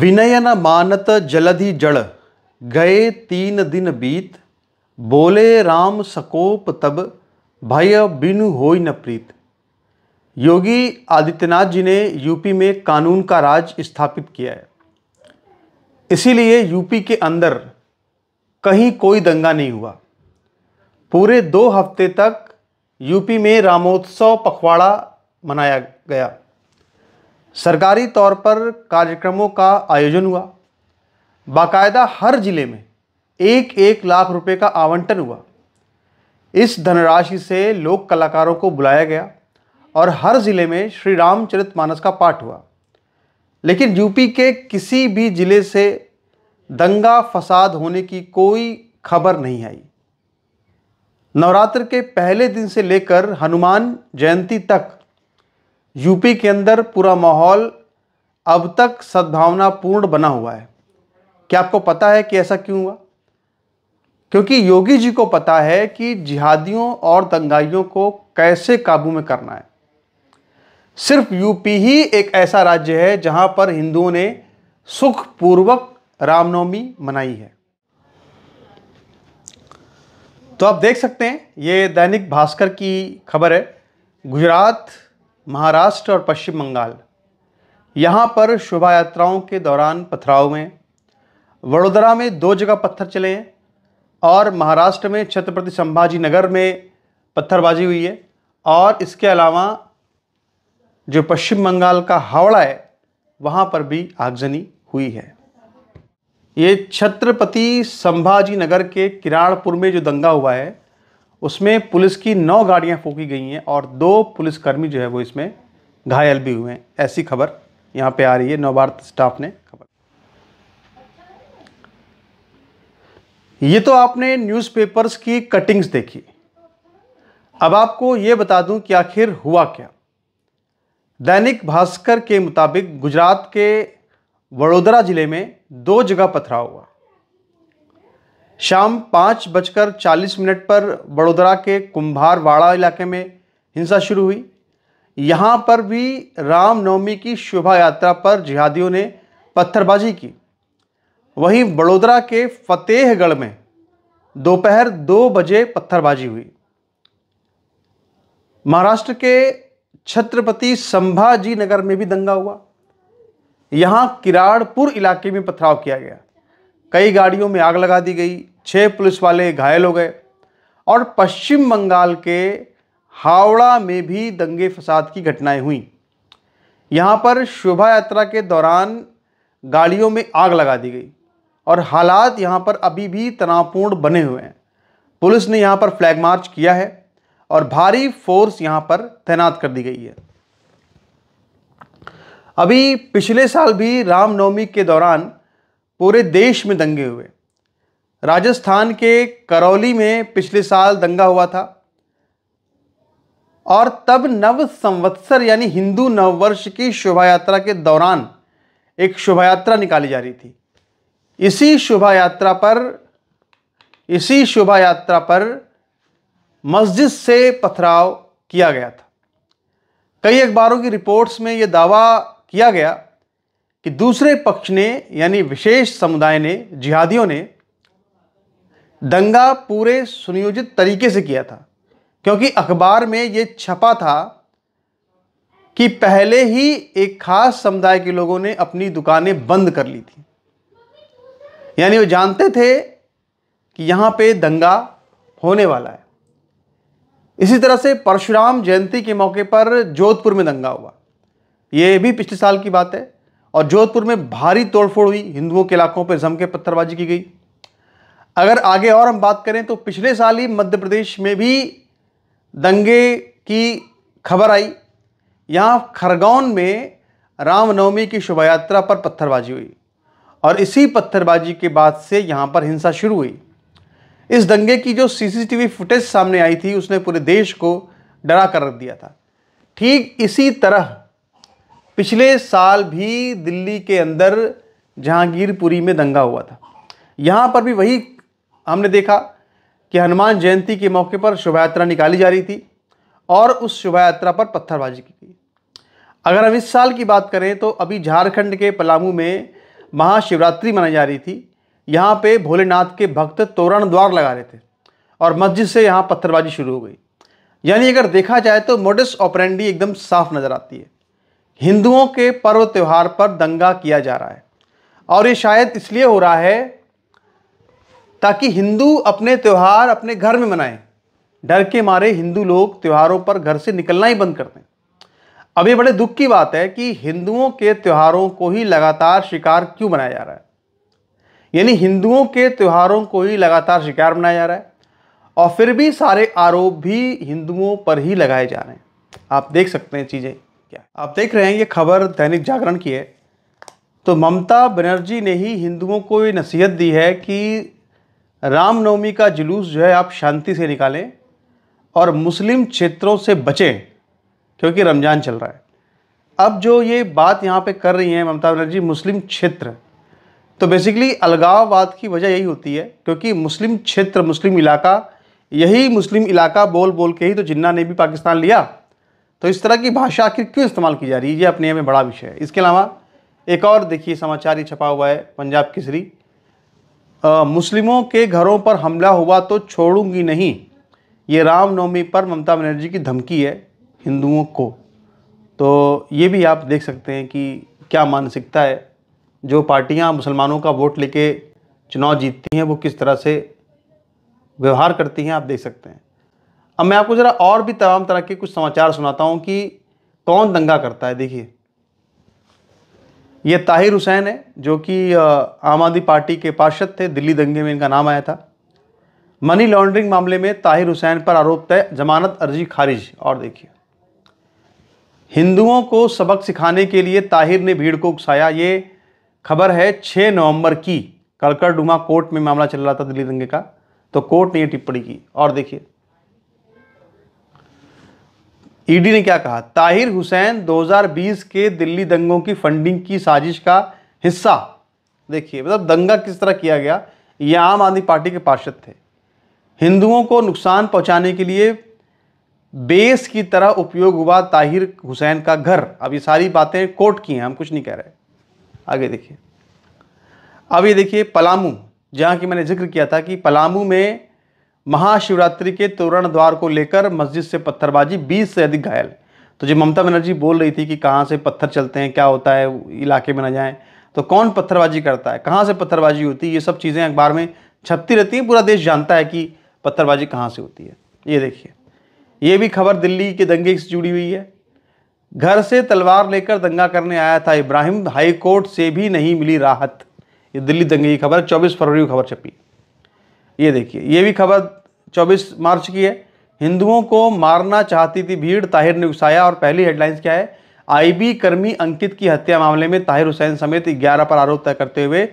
विनय न मानत जलधि जड़ गए तीन दिन बीत बोले राम सकोप तब भय बिनु हो न प्रीत योगी आदित्यनाथ जी ने यूपी में कानून का राज स्थापित किया है इसीलिए यूपी के अंदर कहीं कोई दंगा नहीं हुआ पूरे दो हफ्ते तक यूपी में रामोत्सव पखवाड़ा मनाया गया सरकारी तौर पर कार्यक्रमों का आयोजन हुआ बाकायदा हर जिले में एक एक लाख रुपए का आवंटन हुआ इस धनराशि से लोक कलाकारों को बुलाया गया और हर ज़िले में श्री रामचरित मानस का पाठ हुआ लेकिन यूपी के किसी भी ज़िले से दंगा फसाद होने की कोई खबर नहीं आई नवरात्र के पहले दिन से लेकर हनुमान जयंती तक यूपी के अंदर पूरा माहौल अब तक सद्भावनापूर्ण बना हुआ है क्या आपको पता है कि ऐसा क्यों हुआ क्योंकि योगी जी को पता है कि जिहादियों और दंगाइयों को कैसे काबू में करना है सिर्फ यूपी ही एक ऐसा राज्य है जहां पर हिंदुओं ने सुखपूर्वक रामनवमी मनाई है तो आप देख सकते हैं ये दैनिक भास्कर की खबर है गुजरात महाराष्ट्र और पश्चिम बंगाल यहाँ पर शोभा यात्राओं के दौरान पथराव में वडोदरा में दो जगह पत्थर चले हैं और महाराष्ट्र में छत्रपति संभाजी नगर में पत्थरबाजी हुई है और इसके अलावा जो पश्चिम बंगाल का हावड़ा है वहाँ पर भी आगजनी हुई है ये छत्रपति संभाजी नगर के किराड़पुर में जो दंगा हुआ है उसमें पुलिस की नौ गाड़ियां फूकी गई हैं और दो पुलिसकर्मी जो है वो इसमें घायल भी हुए हैं ऐसी खबर यहाँ पे आ रही है नवभारत स्टाफ ने खबर ये तो आपने न्यूज़पेपर्स की कटिंग्स देखी अब आपको ये बता दूं कि आखिर हुआ क्या दैनिक भास्कर के मुताबिक गुजरात के वडोदरा जिले में दो जगह पथराव हुआ शाम पाँच बजकर चालीस मिनट पर वडोदरा के कुंभारवाड़ा इलाके में हिंसा शुरू हुई यहाँ पर भी रामनवमी की शोभा यात्रा पर जिहादियों ने पत्थरबाजी की वहीं बड़ोदरा के फतेहगढ़ में दोपहर दो बजे पत्थरबाजी हुई महाराष्ट्र के छत्रपति संभाजी नगर में भी दंगा हुआ यहाँ किराड़पुर इलाके में पथराव किया गया कई गाड़ियों में आग लगा दी गई छः पुलिस वाले घायल हो गए और पश्चिम बंगाल के हावड़ा में भी दंगे फसाद की घटनाएं हुई यहाँ पर शोभा यात्रा के दौरान गाड़ियों में आग लगा दी गई और हालात यहाँ पर अभी भी तनावपूर्ण बने हुए हैं पुलिस ने यहाँ पर फ्लैग मार्च किया है और भारी फोर्स यहाँ पर तैनात कर दी गई है अभी पिछले साल भी रामनवमी के दौरान पूरे देश में दंगे हुए राजस्थान के करौली में पिछले साल दंगा हुआ था और तब नव संवत्सर यानी हिंदू नववर्ष की शोभा यात्रा के दौरान एक शोभा यात्रा निकाली जा रही थी इसी शोभा यात्रा पर इसी शोभा यात्रा पर मस्जिद से पथराव किया गया था कई अखबारों की रिपोर्ट्स में ये दावा किया गया कि दूसरे पक्ष ने यानी विशेष समुदाय ने जिहादियों ने दंगा पूरे सुनियोजित तरीके से किया था क्योंकि अखबार में ये छपा था कि पहले ही एक खास समुदाय के लोगों ने अपनी दुकानें बंद कर ली थी यानी वो जानते थे कि यहाँ पे दंगा होने वाला है इसी तरह से परशुराम जयंती के मौके पर जोधपुर में दंगा हुआ ये भी पिछले साल की बात है और जोधपुर में भारी तोड़फोड़ हुई हिंदुओं के इलाकों पर जम के पत्थरबाजी की गई अगर आगे और हम बात करें तो पिछले साल ही मध्य प्रदेश में भी दंगे की खबर आई यहाँ खरगोन में रामनवमी की शोभा यात्रा पर पत्थरबाजी हुई और इसी पत्थरबाजी के बाद से यहाँ पर हिंसा शुरू हुई इस दंगे की जो सीसीटीवी फुटेज सामने आई थी उसने पूरे देश को डरा कर रख दिया था ठीक इसी तरह पिछले साल भी दिल्ली के अंदर जहांगीरपुरी में दंगा हुआ था यहाँ पर भी वही हमने देखा कि हनुमान जयंती के मौके पर शोभा यात्रा निकाली जा रही थी और उस शोभा यात्रा पर पत्थरबाजी की गई अगर हम इस साल की बात करें तो अभी झारखंड के पलामू में महाशिवरात्रि मनाई जा रही थी यहाँ पे भोलेनाथ के भक्त तोरण द्वार लगा रहे थे और मस्जिद से यहाँ पत्थरबाजी शुरू हो गई यानी अगर देखा जाए तो मोडस ऑपरेंडी एकदम साफ नज़र आती है हिंदुओं के पर्व त्यौहार पर दंगा किया जा रहा है और ये शायद इसलिए हो रहा है ताकि हिंदू अपने त्यौहार अपने घर में मनाएं डर के मारे हिंदू लोग त्यौहारों पर घर से निकलना ही बंद कर दें अब ये बड़े दुख की बात है कि हिंदुओं के त्यौहारों को ही लगातार शिकार क्यों बनाया जा रहा है यानी हिंदुओं के त्यौहारों को ही लगातार शिकार बनाया जा रहा है और फिर भी सारे आरोप भी हिंदुओं पर ही लगाए जा रहे हैं आप देख सकते हैं चीज़ें किया आप देख रहे हैं ये खबर दैनिक जागरण की है तो ममता बनर्जी ने ही हिंदुओं को ये नसीहत दी है कि रामनवमी का जुलूस जो है आप शांति से निकालें और मुस्लिम क्षेत्रों से बचें क्योंकि रमज़ान चल रहा है अब जो ये बात यहाँ पे कर रही हैं ममता बनर्जी मुस्लिम क्षेत्र तो बेसिकली अलगाववाद की वजह यही होती है क्योंकि मुस्लिम क्षेत्र मुस्लिम इलाका यही मुस्लिम इलाका बोल बोल के ही तो जिन्ना ने भी पाकिस्तान लिया तो इस तरह की भाषा आखिर क्यों इस्तेमाल की जा रही है ये अपने में बड़ा विषय है इसके अलावा एक और देखिए समाचार ही छपा हुआ है पंजाब केसरी मुस्लिमों के घरों पर हमला हुआ तो छोड़ूंगी नहीं ये रामनवमी पर ममता बनर्जी की धमकी है हिंदुओं को तो ये भी आप देख सकते हैं कि क्या मानसिकता है जो पार्टियां मुसलमानों का वोट लेके चुनाव जीतती हैं वो किस तरह से व्यवहार करती हैं आप देख सकते हैं अब मैं आपको ज़रा और भी तमाम तरह के कुछ समाचार सुनाता हूँ कि कौन दंगा करता है देखिए ये ताहिर हुसैन है जो कि आम आदमी पार्टी के पार्षद थे दिल्ली दंगे में इनका नाम आया था मनी लॉन्ड्रिंग मामले में ताहिर हुसैन पर आरोप तय जमानत अर्जी खारिज और देखिए हिंदुओं को सबक सिखाने के लिए ताहिर ने भीड़ को उकसाया ये खबर है 6 नवंबर की कलकरडुमा कोर्ट में मामला चल रहा था दिल्ली दंगे का तो कोर्ट ने यह टिप्पणी की और देखिए ईडी ने क्या कहा ताहिर हुसैन 2020 के दिल्ली दंगों की फंडिंग की साजिश का हिस्सा देखिए मतलब दंगा किस तरह किया गया ये आम आदमी पार्टी के पार्षद थे हिंदुओं को नुकसान पहुंचाने के लिए बेस की तरह उपयोग हुआ ताहिर हुसैन का घर अब ये सारी बातें कोर्ट की हैं हम कुछ नहीं कह रहे आगे देखिए अब ये देखिए पलामू जहाँ की मैंने जिक्र किया था कि पलामू में महाशिवरात्रि के तोरण द्वार को लेकर मस्जिद से पत्थरबाजी 20 से अधिक घायल तो जब ममता बनर्जी बोल रही थी कि कहाँ से पत्थर चलते हैं क्या होता है इलाके में न जाएं तो कौन पत्थरबाजी करता है कहाँ से पत्थरबाजी होती है ये सब चीज़ें अखबार में छपती रहती हैं पूरा देश जानता है कि पत्थरबाजी कहाँ से होती है ये देखिए ये भी खबर दिल्ली के दंगे से जुड़ी हुई है घर से तलवार लेकर दंगा करने आया था इब्राहिम हाईकोर्ट से भी नहीं मिली राहत ये दिल्ली दंगे की खबर 24 फरवरी को खबर छपी ये देखिए ये भी खबर 24 मार्च की है हिंदुओं को मारना चाहती थी भीड़ ताहिर ने उकसाया और पहली हेडलाइंस क्या है आईबी कर्मी अंकित की हत्या मामले में ताहिर हुसैन समेत 11 पर आरोप तय करते हुए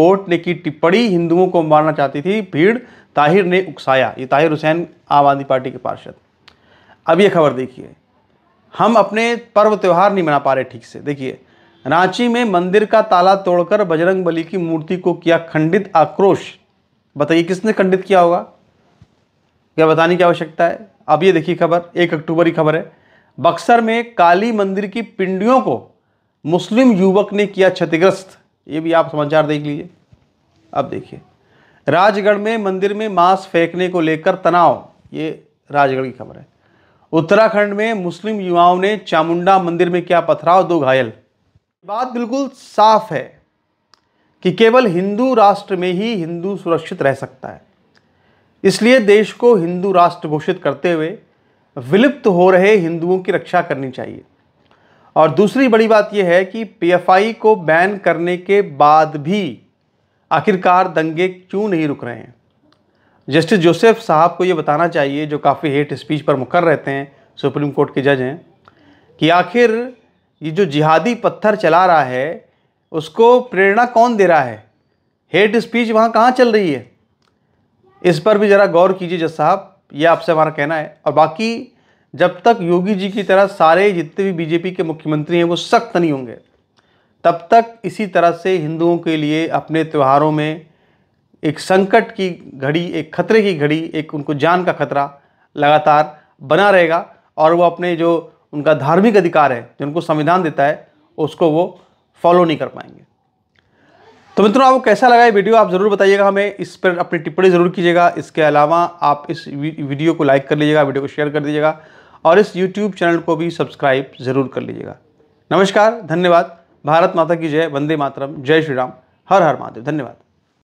कोर्ट ने की टिप्पणी हिंदुओं को मारना चाहती थी भीड़ ताहिर ने उकसाया ये ताहिर हुसैन आम आदमी पार्टी के पार्षद अब ये खबर देखिए हम अपने पर्व त्यौहार नहीं मना पा रहे ठीक से देखिए रांची में मंदिर का ताला तोड़कर बजरंग बली की मूर्ति को किया खंडित आक्रोश बताइए किसने खंडित किया होगा क्या बताने की आवश्यकता है अब ये देखिए खबर एक अक्टूबर की खबर है बक्सर में काली मंदिर की पिंडियों को मुस्लिम युवक ने किया क्षतिग्रस्त ये भी आप समाचार देख लीजिए अब देखिए राजगढ़ में मंदिर में मांस फेंकने को लेकर तनाव ये राजगढ़ की खबर है उत्तराखंड में मुस्लिम युवाओं ने चामुंडा मंदिर में किया पथराव दो घायल बात बिल्कुल साफ है कि केवल हिंदू राष्ट्र में ही हिंदू सुरक्षित रह सकता है इसलिए देश को हिंदू राष्ट्र घोषित करते हुए विलुप्त हो रहे हिंदुओं की रक्षा करनी चाहिए और दूसरी बड़ी बात यह है कि पीएफआई को बैन करने के बाद भी आखिरकार दंगे क्यों नहीं रुक रहे हैं जस्टिस जोसेफ साहब को ये बताना चाहिए जो काफ़ी हेट स्पीच पर मुकर रहते हैं सुप्रीम कोर्ट के जज हैं कि आखिर ये जो जिहादी पत्थर चला रहा है उसको प्रेरणा कौन दे रहा है हेट स्पीच वहाँ कहाँ चल रही है इस पर भी ज़रा गौर कीजिए जज साहब यह आपसे हमारा कहना है और बाकी जब तक योगी जी की तरह सारे जितने भी बीजेपी के मुख्यमंत्री हैं वो सख्त नहीं होंगे तब तक इसी तरह से हिंदुओं के लिए अपने त्योहारों में एक संकट की घड़ी एक खतरे की घड़ी एक उनको जान का खतरा लगातार बना रहेगा और वो अपने जो उनका धार्मिक अधिकार है जो उनको संविधान देता है उसको वो फॉलो नहीं कर पाएंगे तो मित्रों आपको कैसा लगा ये वीडियो आप ज़रूर बताइएगा हमें इस पर अपनी टिप्पणी ज़रूर कीजिएगा इसके अलावा आप इस वीडियो को लाइक कर लीजिएगा वीडियो को शेयर कर दीजिएगा और इस यूट्यूब चैनल को भी सब्सक्राइब ज़रूर कर लीजिएगा नमस्कार धन्यवाद भारत माता की जय वंदे मातरम जय श्री राम हर हर महादेव धन्यवाद